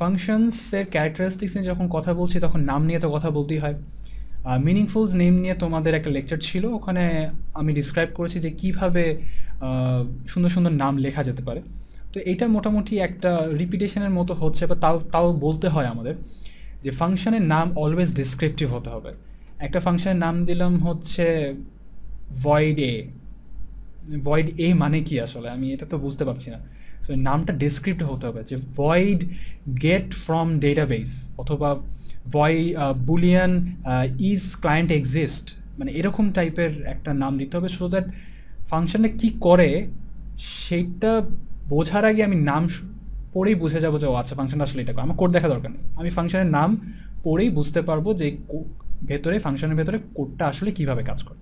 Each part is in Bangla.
ফাংশনসের ক্যারেক্টারিস্টিক্স নিয়ে যখন কথা বলছি তখন নাম নিয়ে তো কথা বলতেই হয় মিনিংফুলস নেম নিয়ে তোমাদের একটা লেকচার ছিল ওখানে আমি ডিসক্রাইব করেছি যে কিভাবে সুন্দর সুন্দর নাম লেখা যেতে পারে তো এটা মোটামুটি একটা রিপিটেশনের মতো হচ্ছে বা তাও তাও বলতে হয় আমাদের যে ফাংশনের নাম অলওয়েজ ডিসক্রিপটিভ হতে হবে একটা ফাংশনের নাম দিলাম হচ্ছে ভয়েড এ ভয়েড এ মানে কি আসলে আমি এটা তো বুঝতে পারছি না সো নামটা ডেসক্রিপ্ট হতে হবে যে ভয়েড গেট ফ্রম ডেটাবেস অথবা ভয় বুলিয়ান ইজ ক্লায়েন্ট এক্সিস্ট মানে এরকম টাইপের একটা নাম দিতে হবে সো দ্যাট ফাংশনটা কী করে সেইটা বোঝার আগে আমি নাম পড়েই বুঝে যাবো যে ও আচ্ছা ফাংশনটা আসলে এটা আমার কোড দেখা দরকার নেই আমি ফাংশনের নাম পড়েই বুঝতে পারবো যে ভেতরে ফাংশনের ভেতরে কোডটা আসলে কীভাবে কাজ করে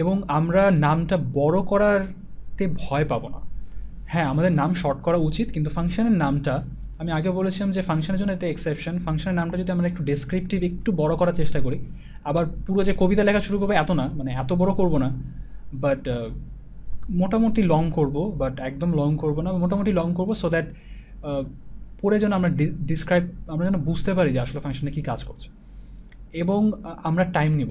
এবং আমরা নামটা বড় করারতে ভয় পাবো না হ্যাঁ আমাদের নাম শর্ট করা উচিত কিন্তু ফাংশনের নামটা আমি আগে বলেছিলাম যে ফাংশনের জন্য এটা এক্সেপশন ফাংশনের নামটা যদি আমরা একটু ডেসক্রিপটিভ একটু বড় করার চেষ্টা করি আবার পুরো যে কবিতা লেখা শুরু করবে এত না মানে এত বড় করব না বাট মোটামুটি লং করব বাট একদম লং করব না মোটামুটি লং করব সো দ্যাট পড়ে যেন আমরা ডিসক্রাইব আমরা যেন বুঝতে পারি যে আসলে ফাংশনে কী কাজ করছে এবং আমরা টাইম নিব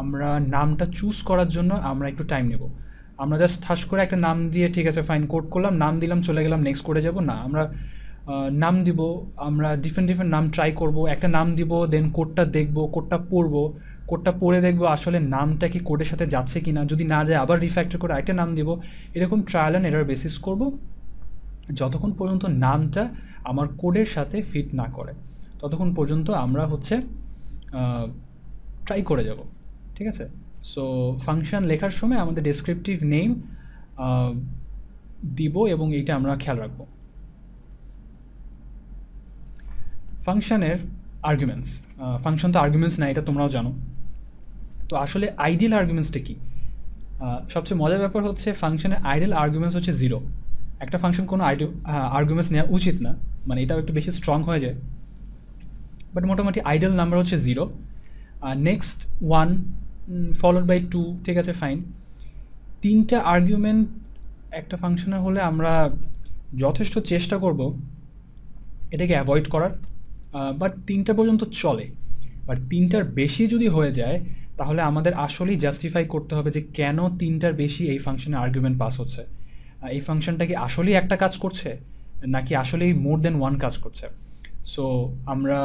আমরা নামটা চুজ করার জন্য আমরা একটু টাইম নেব আমরা জাস্ট ঠাস করে একটা নাম দিয়ে ঠিক আছে ফাইন কোড করলাম নাম দিলাম চলে গেলাম নেক্সট কোডে যাব না আমরা নাম দিব আমরা ডিফারেন্ট ডিফারেন্ট নাম ট্রাই করব একটা নাম দিব দেন কোডটা দেখব কোডটা পড়ব কোডটা পড়ে দেখব আসলে নামটা কি কোডের সাথে যাচ্ছে কি না যদি না যায় আবার রিফ্যাক্টর করে একটা নাম দিব এরকম ট্রায়াল অ্যান্ড এরার বেসিস করব যতক্ষণ পর্যন্ত নামটা আমার কোডের সাথে ফিট না করে ততক্ষণ পর্যন্ত আমরা হচ্ছে ট্রাই করে যাব ঠিক আছে সো ফাংশান লেখার সময় আমাদের ডেসক্রিপটিভ নেম দিব এবং এইটা আমরা খেয়াল রাখব ফাংশানের আর্গুমেন্টস ফাংশন তো আর্গুমেন্টস না এটা তোমরাও জানো তো আসলে আইডিয়াল আর্গুমেন্টসটা কী সবচেয়ে মজার ব্যাপার হচ্ছে ফাংশানের আইডিয়াল আর্গুমেন্টস হচ্ছে জিরো একটা ফাংশন কোনো আর্গুমেন্টস নেওয়া উচিত না মানে এটাও একটু বেশি স্ট্রং হয়ে যায় বাট মোটামুটি আইডিয়াল নাম্বার হচ্ছে zero next one followed by two ঠিক আছে ফাইন তিনটা আর্গুমেন্ট একটা ফাংশনে হলে আমরা যথেষ্ট চেষ্টা করব এটাকে অ্যাভয়েড করার বাট তিনটা পর্যন্ত চলে বাট তিনটার বেশি যদি হয়ে যায় তাহলে আমাদের আসলেই জাস্টিফাই করতে হবে যে কেন তিনটার বেশি এই ফাংশনে আর্গুমেন্ট পাস হচ্ছে এই ফাংশনটা কি আসলেই একটা কাজ করছে নাকি আসলেই মোর দেন ওয়ান কাজ করছে সো আমরা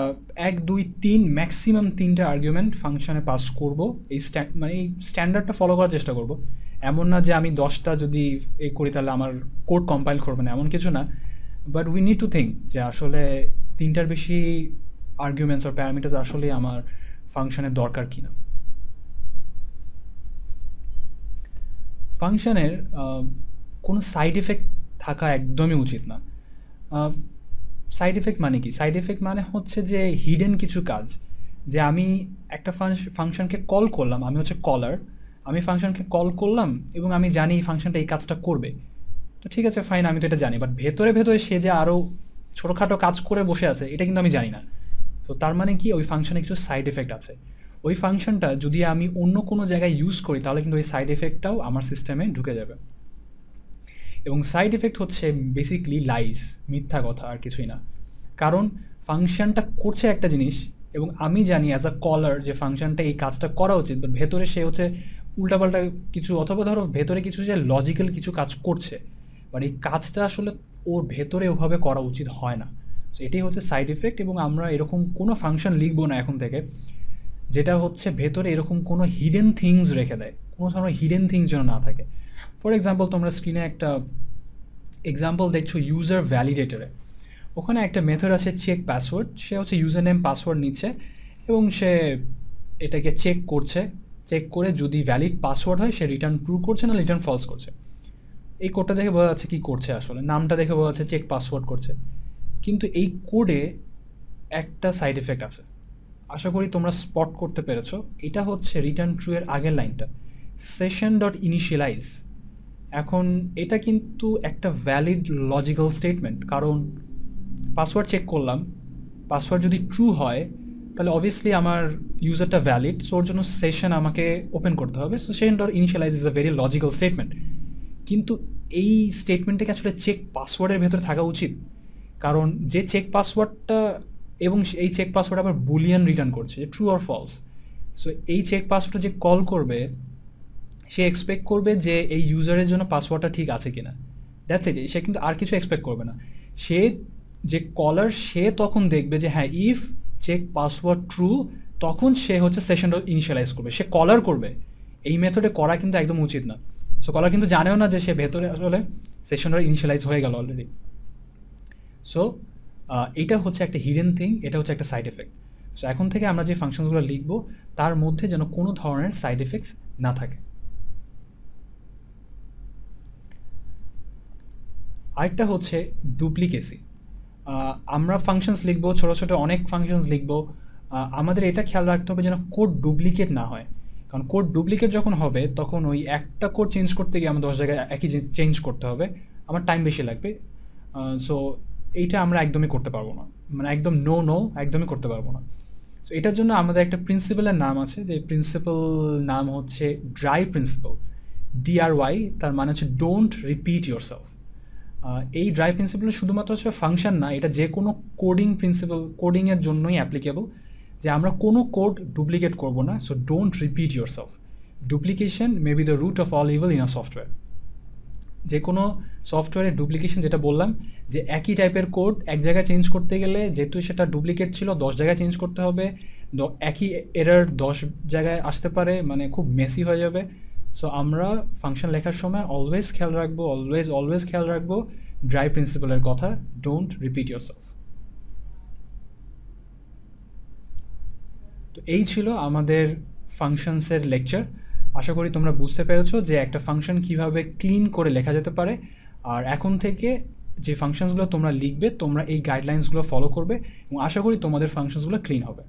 এক দুই তিন ম্যাক্সিমাম তিনটা আর্গুমেন্ট ফাংশানে পাস করব এই স্ট্যান্ড মানে এই স্ট্যান্ডার্ডটা ফলো করার চেষ্টা করব এমন না যে আমি দশটা যদি এ করি তাহলে আমার কোড কম্পাইল করবে না এমন কিছু না but we need to think যে আসলে তিনটার বেশি আর্গুমেন্টস আর প্যারামিটার আসলে আমার ফাংশানের দরকার কি না ফাংশানের কোনো সাইড এফেক্ট থাকা একদমই উচিত না সাইড এফেক্ট মানে কি সাইড এফেক্ট মানে হচ্ছে যে হিডেন কিছু কাজ যে আমি একটা ফাংশনকে কল করলাম আমি হচ্ছে কলার আমি ফাংশনকে কল করলাম এবং আমি জানি এই ফাংশনটা এই কাজটা করবে তো ঠিক আছে ফাইন আমি তো এটা জানি বাট ভেতরে ভেতরে সে যে আরও ছোটোখাটো কাজ করে বসে আছে এটা কিন্তু আমি জানি না তো তার মানে কি ওই ফাংশনে কিছু সাইড এফেক্ট আছে ওই ফাংশনটা যদি আমি অন্য কোনো জায়গায় ইউজ করি তাহলে কিন্তু ওই সাইড এফেক্টটাও আমার সিস্টেমে ঢুকে যাবে এবং সাইড এফেক্ট হচ্ছে বেসিকলি লাইস মিথ্যা কথা আর কিছুই না কারণ ফাংশানটা করছে একটা জিনিস এবং আমি জানি অ্যাজ আ কলার যে ফাংশানটা এই কাজটা করা উচিত বাট ভেতরে সে হচ্ছে উল্টাপাল্টা কিছু অথবা ধরো ভেতরে কিছু যে লজিক্যাল কিছু কাজ করছে বাট এই কাজটা আসলে ওর ভেতরে ওভাবে করা উচিত হয় না সো এটাই হচ্ছে সাইড এফেক্ট এবং আমরা এরকম কোনো ফাংশন লিখবো না এখন থেকে যেটা হচ্ছে ভেতরে এরকম কোনো হিডেন থিংস রেখে দেয় কোনো ধরনের হিডেন থিংস যেন না থাকে ফর এক্সাম্পল তোমরা স্ক্রিনে একটা এক্সাম্পল দেখছো ইউজার ভ্যালিডেটরে ওখানে একটা মেথড আছে চেক পাসওয়ার্ড সে হচ্ছে ইউজার নেম পাসওয়ার্ড নিচ্ছে এবং সে এটাকে চেক করছে চেক করে যদি ভ্যালিড পাসওয়ার্ড হয় সে রিটার্ন ট্রু করছে না রিটার্ন ফলস করছে এই কোডটা দেখে বোঝা যাচ্ছে কী করছে আসলে নামটা দেখে বোঝা যাচ্ছে চেক পাসওয়ার্ড করছে কিন্তু এই কোডে একটা সাইড এফেক্ট আছে আশা করি তোমরা স্পট করতে পেরেছো এটা হচ্ছে রিটার্ন ট্রু এর আগের লাইনটা সেশন ডট ইনিশিয়ালাইজ এখন এটা কিন্তু একটা ভ্যালিড লজিক্যাল স্টেটমেন্ট কারণ পাসওয়ার্ড চেক করলাম পাসওয়ার্ড যদি ট্রু হয় তাহলে অবভিয়াসলি আমার ইউজারটা ভ্যালিড সো ওর জন্য সেশন আমাকে ওপেন করতে হবে so session dot initialize is a very logical statement কিন্তু এই স্টেটমেন্টটাকে আসলে চেক পাসওয়ার্ডের ভেতরে থাকা উচিত কারণ যে চেক পাসওয়ার্ডটা এবং এই চেক পাসওয়ার্ড আবার বুলিয়ান রিটার্ন করছে ট্রু অর ফলস সো এই চেক পাসওয়ার্ডটা যে কল করবে সে এক্সপেক্ট করবে যে এই ইউজারের জন্য পাসওয়ার্ডটা ঠিক আছে কিনা দ্যাটস ইট সে কিন্তু আর কিছু এক্সপেক্ট করবে না সে যে কলার সে তখন দেখবে যে হ্যাঁ ইফ চেক পাসওয়ার্ড ট্রু তখন সে হচ্ছে সেশনটা ইনিশিয়ালাইজ করবে সে কলার করবে এই মেথডে করা কিন্তু একদম উচিত না সো কলার কিন্তু জানেও না যে সে ভেতরে আসলে সেশনটা ইনিশিয়ালাইজ হয়ে গেল অলরেডি সো এটা হচ্ছে একটা হিডেন থিং এটা হচ্ছে একটা সাইড এফেক্ট সো এখন থেকে আমরা যে ফাংশনসগুলো লিখবো তার মধ্যে যেন কোনো ধরনের সাইড এফেক্টস না থাকে আরেকটা হচ্ছে ডুপ্লিকেসি আমরা ফাংশনস লিখবো ছোটো ছোটো অনেক ফাংশনস লিখবো আমাদের এটা খেয়াল রাখতে হবে যেন কোড ডুপ্লিকেট না হয় কারণ কোড ডুপ্লিকেট যখন হবে তখন ওই একটা কোড চেঞ্জ করতে গিয়ে আমার দশ জায়গায় একই চেঞ্জ করতে হবে আমার টাইম বেশি লাগবে সো এইটা আমরা একদমই করতে পারবো না মানে একদম নো নো একদমই করতে পারবো না সো এটার জন্য আমাদের একটা প্রিন্সিপালের নাম আছে যে প্রিন্সিপাল নাম হচ্ছে ড্রাই প্রিন্সিপাল ডিআরওয়াই তার মানে হচ্ছে ডোন্ট রিপিট ইউর সেলফ এই ড্রাই প্রিন্সিপালের শুধুমাত্র হচ্ছে ফাংশন না এটা যে কোনো কোডিং প্রিন্সিপাল কোডিংয়ের জন্যই অ্যাপ্লিকেবল যে আমরা কোনো কোড ডুপ্লিকেট করবো না so don't repeat yourself duplication may be the root of all evil in a software যে কোনো সফটওয়্যারের ডুপ্লিকেশন যেটা বললাম যে একই টাইপের কোড এক জায়গায় চেঞ্জ করতে গেলে যেহেতু সেটা ডুপ্লিকেট ছিল দশ জায়গায় চেঞ্জ করতে হবে একই এরার দশ জায়গায় আসতে পারে মানে খুব মেসি হয়ে যাবে সো আমরা ফাংশন লেখার সময় অলওয়েজ খেয়াল রাখবো অলওয়েজ অলওয়েজ খেয়াল রাখবো ড্রাই প্রিন্সিপালের কথা ডোন্ট রিপিট ইয়োর সেলফ তো এই ছিল আমাদের ফাংশনসের লেকচার আশা করি তোমরা বুঝতে পেরেছো যে একটা ফাংশন কিভাবে ক্লিন করে লেখা যেতে পারে আর এখন থেকে যে ফাংশনসগুলো তোমরা লিখবে তোমরা এই গাইডলাইন্সগুলো ফলো করবে এবং আশা করি তোমাদের ফাংশনসগুলো ক্লিন হবে